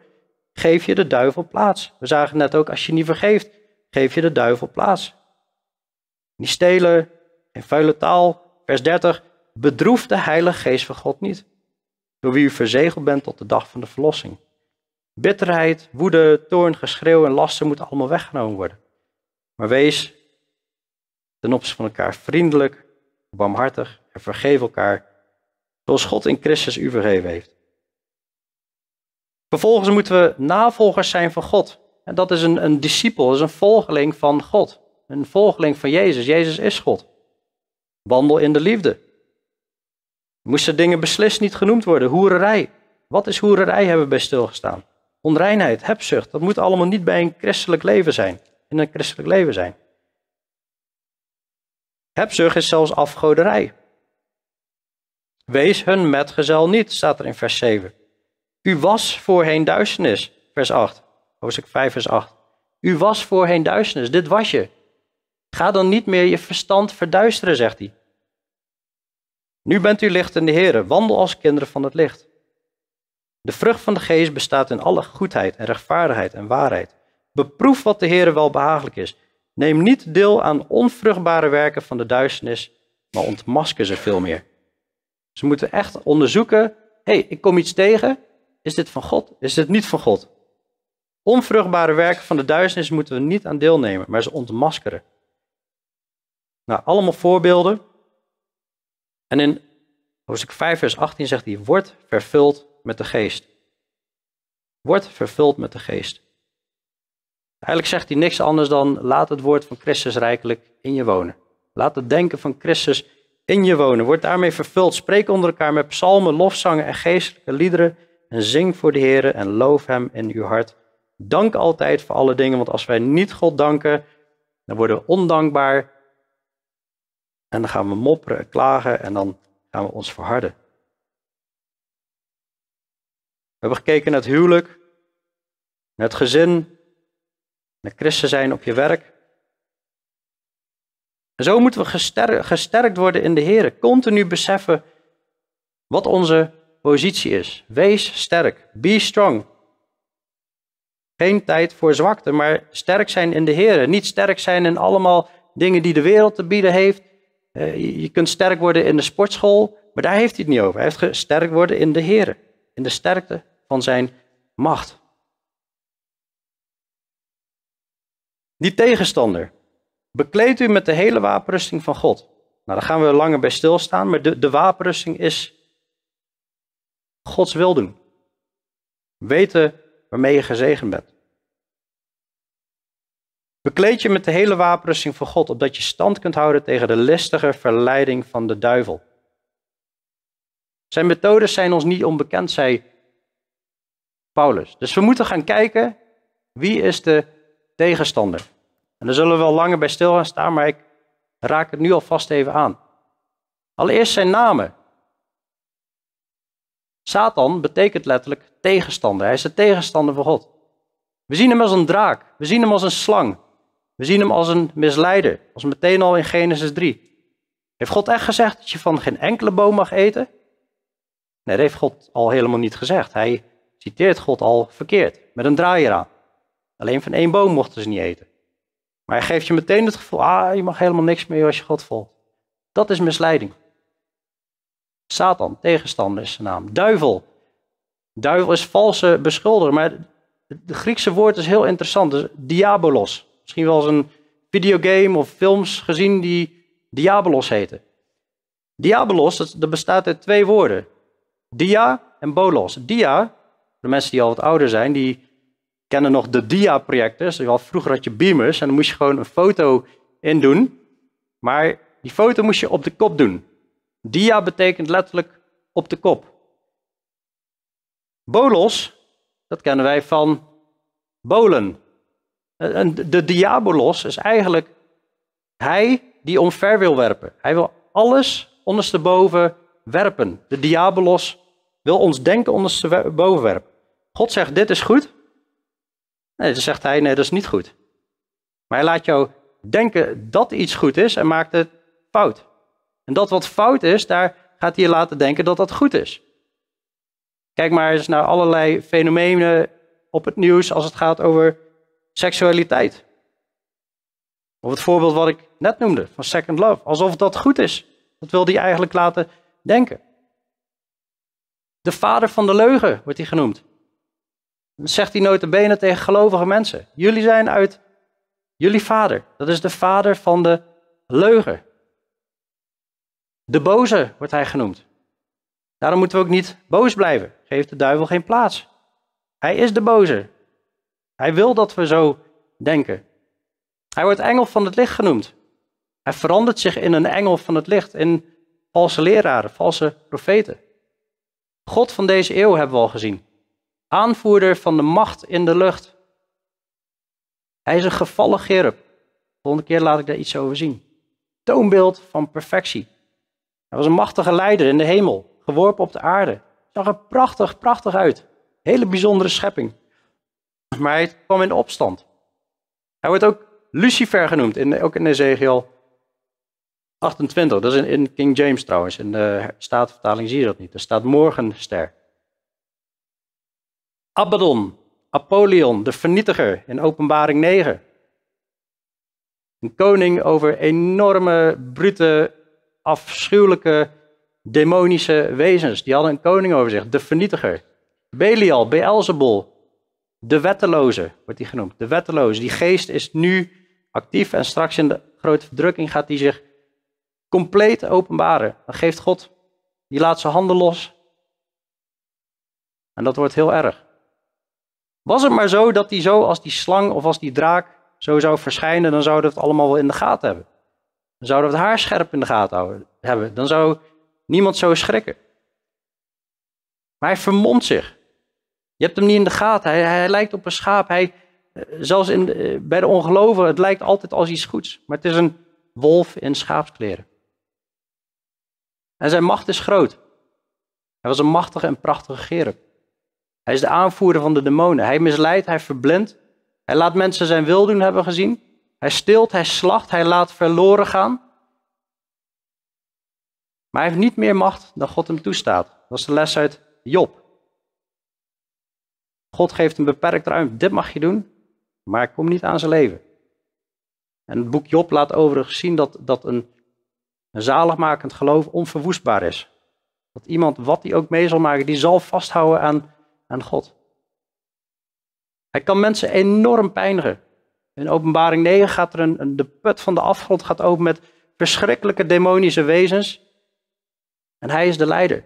geef je de duivel plaats. We zagen net ook, als je niet vergeeft, geef je de duivel plaats. Niet stelen, geen vuile taal. Vers 30, bedroef de Heilige Geest van God niet, door wie u verzegeld bent tot de dag van de verlossing. Bitterheid, woede, toorn, geschreeuw en lasten moeten allemaal weggenomen worden. Maar wees ten opzichte van elkaar vriendelijk, barmhartig en vergeef elkaar, zoals God in Christus u vergeven heeft. Vervolgens moeten we navolgers zijn van God. En dat is een, een discipel, is een volgeling van God. Een volgeling van Jezus. Jezus is God. Wandel in de liefde. Moesten dingen beslist niet genoemd worden. Hoererij. Wat is hoererij hebben we bij stilgestaan? Onreinheid, hebzucht. Dat moet allemaal niet bij een christelijk leven zijn. In een christelijk leven zijn. Hebzucht is zelfs afgoderij. Wees hun metgezel niet, staat er in vers 7. U was voorheen duisternis, vers 8, hoofdstuk 5, vers 8. U was voorheen duisternis, dit was je. Ga dan niet meer je verstand verduisteren, zegt hij. Nu bent u licht in de Heer, wandel als kinderen van het licht. De vrucht van de geest bestaat in alle goedheid en rechtvaardigheid en waarheid. Beproef wat de Heer wel behagelijk is. Neem niet deel aan onvruchtbare werken van de duisternis, maar ontmasker ze veel meer. Ze moeten echt onderzoeken: hé, hey, ik kom iets tegen, is dit van God? Is dit niet van God? Onvruchtbare werken van de duisternis moeten we niet aan deelnemen, maar ze ontmaskeren. Nou, allemaal voorbeelden. En in hoofdstuk 5, vers 18 zegt hij: Word vervuld met de geest. Word vervuld met de geest. Eigenlijk zegt hij niks anders dan: laat het woord van Christus rijkelijk in je wonen. Laat het denken van Christus in je wonen. Word daarmee vervuld. Spreek onder elkaar met psalmen, lofzangen en geestelijke liederen en zing voor de Heer en loof Hem in uw hart. Dank altijd voor alle dingen, want als wij niet God danken, dan worden we ondankbaar. En dan gaan we mopperen en klagen en dan gaan we ons verharden. We hebben gekeken naar het huwelijk, naar het gezin, naar christen zijn op je werk. En zo moeten we gesterkt worden in de Heer. Continu beseffen wat onze positie is. Wees sterk. Be strong. Geen tijd voor zwakte, maar sterk zijn in de Heer. Niet sterk zijn in allemaal dingen die de wereld te bieden heeft. Eh, je kunt sterk worden in de sportschool, maar daar heeft hij het niet over. Hij heeft sterk worden in de Heer. In de sterkte van zijn macht. Die tegenstander. Bekleed u met de hele wapenrusting van God. Nou, daar gaan we langer bij stilstaan, maar de, de wapenrusting is Gods wil doen. Weten waarmee je gezegend bent. Bekleed je met de hele wapenrusting van God, opdat je stand kunt houden tegen de listige verleiding van de duivel. Zijn methodes zijn ons niet onbekend, zei Paulus. Dus we moeten gaan kijken wie is de tegenstander. En daar zullen we wel langer bij stil gaan staan, maar ik raak het nu alvast even aan. Allereerst zijn namen. Satan betekent letterlijk tegenstander. Hij is de tegenstander van God. We zien hem als een draak. We zien hem als een slang. We zien hem als een misleider. Als meteen al in Genesis 3. Heeft God echt gezegd dat je van geen enkele boom mag eten? Nee, dat heeft God al helemaal niet gezegd. Hij citeert God al verkeerd, met een draaier aan. Alleen van één boom mochten ze niet eten. Maar hij geeft je meteen het gevoel, ah, je mag helemaal niks meer als je God volgt. Dat is misleiding. Satan, tegenstander is zijn naam. Duivel. Duivel is valse beschuldiger, maar het Griekse woord is heel interessant. Dus diabolos. Misschien wel eens een videogame of films gezien die diabolos heten. Diabolos, dat, bestaat uit twee woorden. Dia en bolos. Dia, de mensen die al wat ouder zijn, die kennen nog de dia-projecten. Dus vroeger had je beamers en dan moest je gewoon een foto indoen, Maar die foto moest je op de kop doen. Dia betekent letterlijk op de kop. Bolos, dat kennen wij van bolen. En de diabolos is eigenlijk hij die omver wil werpen. Hij wil alles ondersteboven werpen. De diabolos wil ons denken ondersteboven werpen. God zegt, dit is goed. Nee, zegt hij, nee, dat is niet goed. Maar hij laat jou denken dat iets goed is en maakt het fout. En dat wat fout is, daar gaat hij je laten denken dat dat goed is. Kijk maar eens naar allerlei fenomenen op het nieuws als het gaat over seksualiteit. Of het voorbeeld wat ik net noemde van second love. Alsof dat goed is. Dat wil hij eigenlijk laten denken. De vader van de leugen wordt hij genoemd. Dat zegt hij benen tegen gelovige mensen. Jullie zijn uit jullie vader. Dat is de vader van de leugen. De boze wordt hij genoemd. Daarom moeten we ook niet boos blijven. Geeft de duivel geen plaats. Hij is de boze. Hij wil dat we zo denken. Hij wordt engel van het licht genoemd. Hij verandert zich in een engel van het licht, in valse leraren, valse profeten. God van deze eeuw hebben we al gezien. Aanvoerder van de macht in de lucht. Hij is een gevallen gerub. Volgende keer laat ik daar iets over zien. Toonbeeld van perfectie. Hij was een machtige leider in de hemel, geworpen op de aarde. Zag er prachtig, prachtig uit. Hele bijzondere schepping. Maar hij kwam in opstand. Hij wordt ook Lucifer genoemd, ook in Ezekiel 28. Dat is in, King James trouwens. In de Statenvertaling zie je dat niet. Er staat morgenster. Abaddon, Apollyon, de vernietiger in Openbaring 9. Een koning over enorme, brute afschuwelijke demonische wezens. Die hadden een koning over zich, de vernietiger. Belial, Beelzebul, de wetteloze wordt die genoemd. De wetteloze, die geest is nu actief en straks in de grote verdrukking gaat hij zich compleet openbaren. Dan geeft God, die laat zijn handen los. En dat wordt heel erg. Was het maar zo dat hij zo als die slang of als die draak zo zou verschijnen, dan zouden we het allemaal wel in de gaten hebben. Dan zouden we het haar scherp in de gaten houden, hebben. Dan zou niemand zo schrikken. Maar hij vermomt zich. Je hebt hem niet in de gaten. Hij, hij lijkt op een schaap. Hij, eh, zelfs in de, eh, bij de ongelovigen, het lijkt altijd als iets goeds. Maar het is een wolf in schaapskleren. En zijn macht is groot. Hij was een machtige en prachtige gerub. Hij is de aanvoerder van de demonen. Hij misleidt, hij verblindt. Hij laat mensen zijn wil doen hebben gezien. Hij stilt, hij slacht, hij laat verloren gaan. Maar hij heeft niet meer macht dan God hem toestaat. Dat is de les uit Job. God geeft een beperkt ruimte. Dit mag je doen, maar ik kom niet aan zijn leven. En het boek Job laat overigens zien dat, dat een, zaligmakend geloof onverwoestbaar is. Dat iemand, wat hij ook mee zal maken, die zal vasthouden aan, aan God. Hij kan mensen enorm pijnigen. In openbaring 9 gaat er een, de put van de afgrond gaat open met verschrikkelijke demonische wezens. En hij is de leider.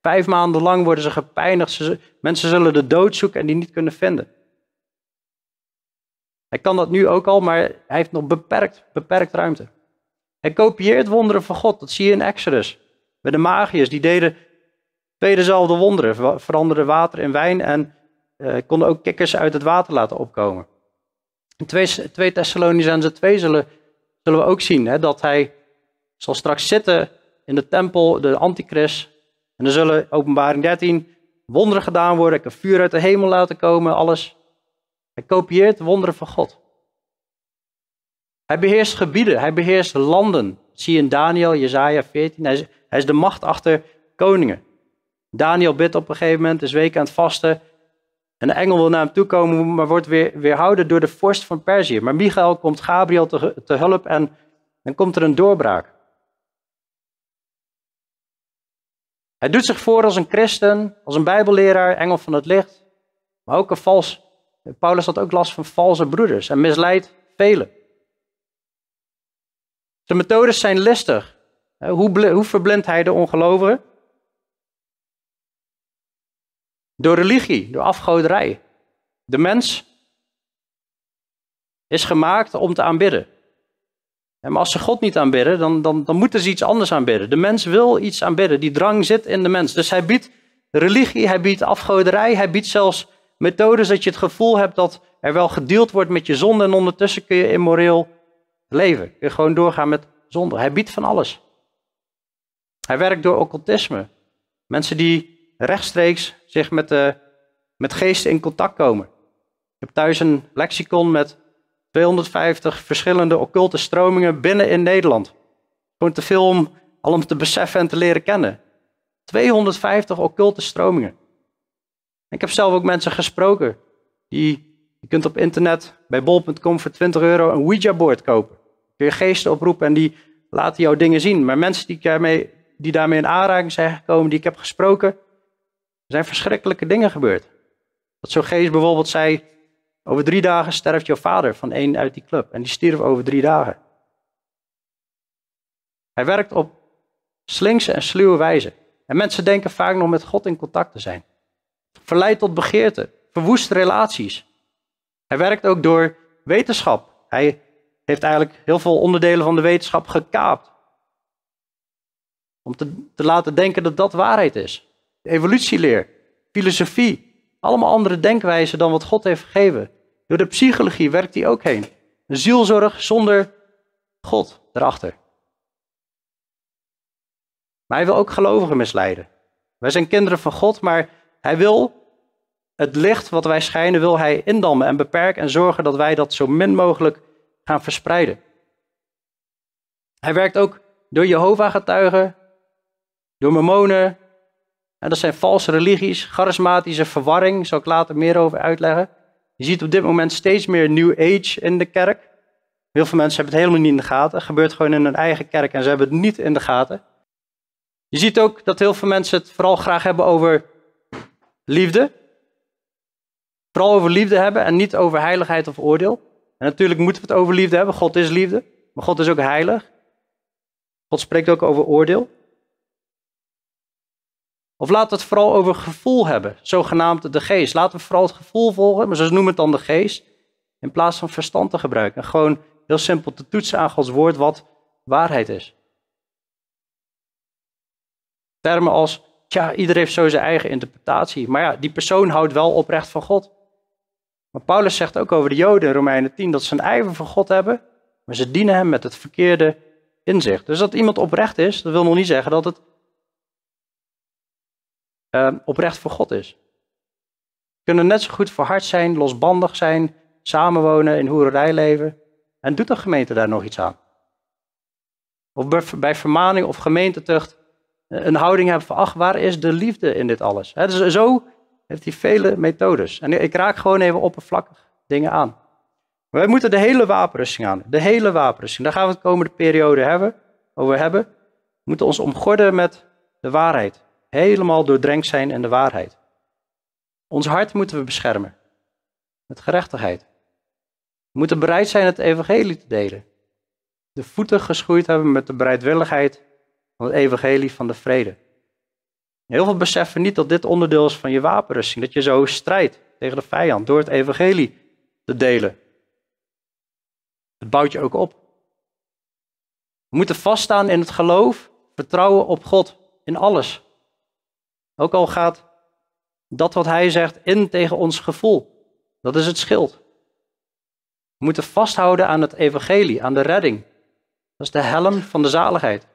Vijf maanden lang worden ze gepijnigd. mensen zullen de dood zoeken en die niet kunnen vinden. Hij kan dat nu ook al, maar hij heeft nog beperkt, beperkt ruimte. Hij kopieert wonderen van God. Dat zie je in Exodus. Bij de magiërs, die deden twee dezelfde wonderen. Veranderden water in wijn en eh, konden ook kikkers uit het water laten opkomen. In 2, 2 Thessalonicense 2 zullen, zullen we ook zien hè, dat hij zal straks zitten in de tempel, de antichrist. En er zullen, openbaring 13, wonderen gedaan worden. Ik heb vuur uit de hemel laten komen, alles. Hij kopieert de wonderen van God. Hij beheerst gebieden, hij beheerst landen. zie je in Daniel, Jezaja 14. Hij is, hij is de macht achter koningen. Daniel bidt op een gegeven moment, is week aan het vasten. En de engel wil naar hem toe komen, maar wordt weer, weerhouden door de vorst van Perzië. Maar Michael komt Gabriel te, hulp en dan komt er een doorbraak. Hij doet zich voor als een christen, als een bijbelleraar, engel van het licht. Maar ook een vals, Paulus had ook last van valse broeders en misleidt velen. Zijn methodes zijn listig. Hoe, hoe verblindt hij de ongelovigen? Door religie, door afgoderij. De mens is gemaakt om te aanbidden. Maar als ze God niet aanbidden, dan, dan, dan moeten ze iets anders aanbidden. De mens wil iets aanbidden. Die drang zit in de mens. Dus hij biedt religie, hij biedt afgoderij, hij biedt zelfs methodes dat je het gevoel hebt dat er wel gedeeld wordt met je zonde en ondertussen kun je immoreel leven. Kun je gewoon doorgaan met zonde. Hij biedt van alles. Hij werkt door occultisme. Mensen die rechtstreeks zich met, de, eh, met geesten in contact komen. Ik heb thuis een lexicon met 250 verschillende occulte stromingen binnen in Nederland. Gewoon te veel om, al om te beseffen en te leren kennen. 250 occulte stromingen. Ik heb zelf ook mensen gesproken. Die, je kunt op internet bij bol.com voor 20 euro een Ouija-board kopen. Kun je geesten oproepen en die laten jou dingen zien. Maar mensen die daarmee, die daarmee in aanraking zijn gekomen, die ik heb gesproken, er zijn verschrikkelijke dingen gebeurd. Dat geest bijvoorbeeld zei, over drie dagen sterft jouw vader van één uit die club. En die stierf over drie dagen. Hij werkt op slinkse en sluwe wijze. En mensen denken vaak nog met God in contact te zijn. Verleid tot begeerte, verwoest relaties. Hij werkt ook door wetenschap. Hij heeft eigenlijk heel veel onderdelen van de wetenschap gekaapt. Om te laten denken dat dat waarheid is evolutieleer, filosofie, allemaal andere denkwijzen dan wat God heeft gegeven. Door de psychologie werkt die ook heen. Een zielzorg zonder God erachter. Maar hij wil ook gelovigen misleiden. Wij zijn kinderen van God, maar hij wil het licht wat wij schijnen, wil hij indammen en beperken en zorgen dat wij dat zo min mogelijk gaan verspreiden. Hij werkt ook door Jehovah getuigen, door Mormonen, en dat zijn valse religies, charismatische verwarring, zal ik later meer over uitleggen. Je ziet op dit moment steeds meer New Age in de kerk. Heel veel mensen hebben het helemaal niet in de gaten. Het gebeurt gewoon in hun eigen kerk en ze hebben het niet in de gaten. Je ziet ook dat heel veel mensen het vooral graag hebben over liefde. Vooral over liefde hebben en niet over heiligheid of oordeel. En natuurlijk moeten we het over liefde hebben. God is liefde, maar God is ook heilig. God spreekt ook over oordeel. Of laat het vooral over gevoel hebben, zogenaamd de geest. Laten we vooral het gevoel volgen, maar ze noemen het dan de geest, in plaats van verstand te gebruiken. En gewoon heel simpel te toetsen aan Gods woord wat waarheid is. Termen als, ja, iedereen heeft zo zijn eigen interpretatie, maar ja, die persoon houdt wel oprecht van God. Maar Paulus zegt ook over de Joden in Romeinen 10 dat ze een ijver van God hebben, maar ze dienen hem met het verkeerde inzicht. Dus dat iemand oprecht is, dat wil nog niet zeggen dat het Ehm, oprecht voor God is. Kunnen net zo goed verhard zijn, losbandig zijn, samenwonen, in hoererij leven. En doet de gemeente daar nog iets aan? Of bij vermaning of gemeentetucht eh, een houding hebben van, ach, waar is de liefde in dit alles? He, dus zo heeft hij vele methodes. En ik raak gewoon even oppervlakkig dingen aan. Wij moeten de hele wapenrusting aan. De hele wapenrusting. Daar gaan we het komende periode hebben, over hebben. We moeten ons omgorden met de waarheid helemaal doordrenkt zijn in de waarheid. Ons hart moeten we beschermen met gerechtigheid. We moeten bereid zijn het evangelie te delen. De voeten geschoeid hebben met de bereidwilligheid van het evangelie van de vrede. Heel veel beseffen niet dat dit onderdeel is van je wapenrusting. Dat je zo strijdt tegen de vijand door het evangelie te delen. Het bouwt je ook op. We moeten vaststaan in het geloof, vertrouwen op God in alles. Ook al gaat dat wat hij zegt in tegen ons gevoel. Dat is het schild. We moeten vasthouden aan het evangelie, aan de redding. Dat is de helm van de zaligheid.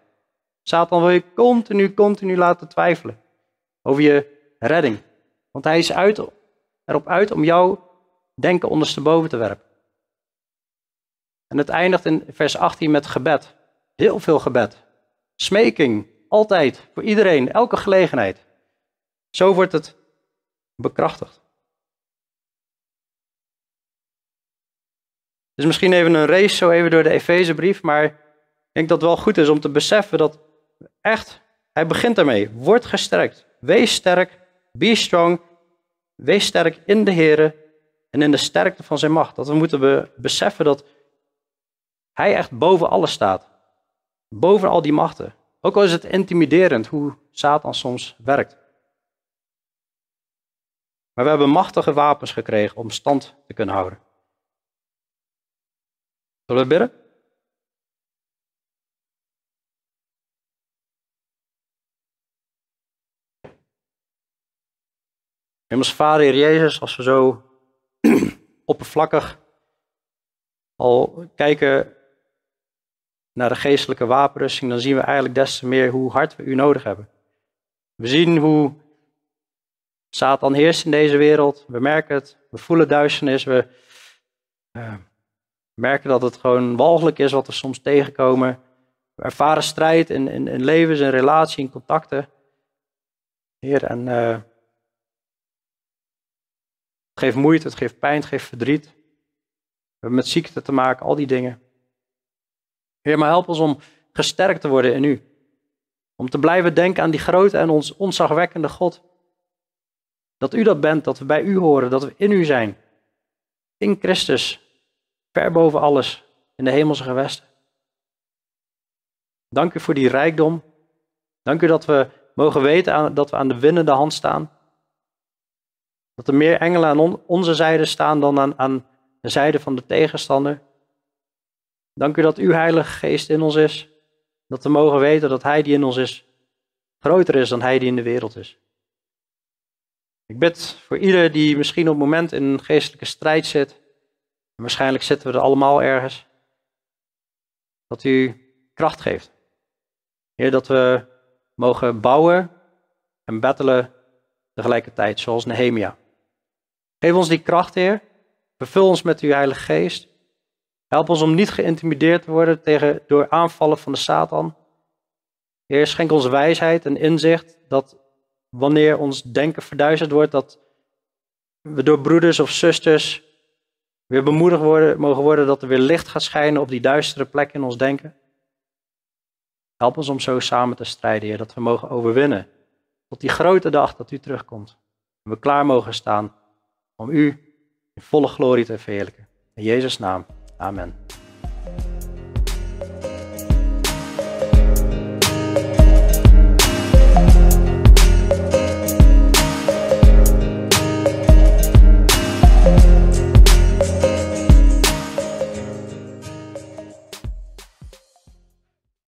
Satan wil je continu, continu laten twijfelen over je redding. Want hij is uit, erop uit om jouw denken ondersteboven te werpen. En het eindigt in vers 18 met gebed. Heel veel gebed. Smeking, altijd, voor iedereen, elke gelegenheid. Zo wordt het bekrachtigd. is misschien even een race zo even door de Efezebrief, maar ik denk dat het wel goed is om te beseffen dat echt, hij begint daarmee. Word gesterkt. Wees sterk. Be strong. Wees sterk in de Here en in de sterkte van zijn macht. Dat we moeten be beseffen dat hij echt boven alles staat. Boven al die machten. Ook al is het intimiderend hoe Satan soms werkt. Maar we hebben machtige wapens gekregen om stand te kunnen houden. Zullen we bidden? Hemels Vader, Heer Jezus, als we zo oppervlakkig al kijken naar de geestelijke wapenrusting, dan zien we eigenlijk des te meer hoe hard we u nodig hebben. We zien hoe Satan heerst in deze wereld. We merken het. We voelen duisternis. We eh, merken dat het gewoon walgelijk is wat we soms tegenkomen. We ervaren strijd in, in, in levens, in relaties, in contacten. Heer, en eh, het geeft moeite, het geeft pijn, het geeft verdriet. We hebben met ziekte te maken, al die dingen. Heer, maar help ons om gesterkt te worden in u. Om te blijven denken aan die grote en ons onzagwekkende God. Dat u dat bent, dat we bij u horen, dat we in u zijn. In Christus, ver boven alles, in de hemelse gewesten. Dank u voor die rijkdom. Dank u dat we mogen weten dat we aan de winnende hand staan. Dat er meer engelen aan onze zijde staan dan aan, aan de zijde van de tegenstander. Dank u dat uw Heilige Geest in ons is. Dat we mogen weten dat Hij die in ons is, groter is dan Hij die in de wereld is. Ik bid voor ieder die misschien op het moment in een geestelijke strijd zit. waarschijnlijk zitten we er allemaal ergens. Dat u kracht geeft. Heer, dat we mogen bouwen en battelen tegelijkertijd, zoals Nehemia. Geef ons die kracht, Heer. Vervul ons met uw Heilige Geest. Help ons om niet geïntimideerd te worden tegen, door aanvallen van de Satan. Heer, schenk ons wijsheid en inzicht dat wanneer ons denken verduisterd wordt, dat we door broeders of zusters weer bemoedigd worden, mogen worden dat er weer licht gaat schijnen op die duistere plek in ons denken. Help ons om zo samen te strijden, Heer, dat we mogen overwinnen. Tot die grote dag dat U terugkomt. En we klaar mogen staan om U in volle glorie te verheerlijken. In Jezus' naam. Amen.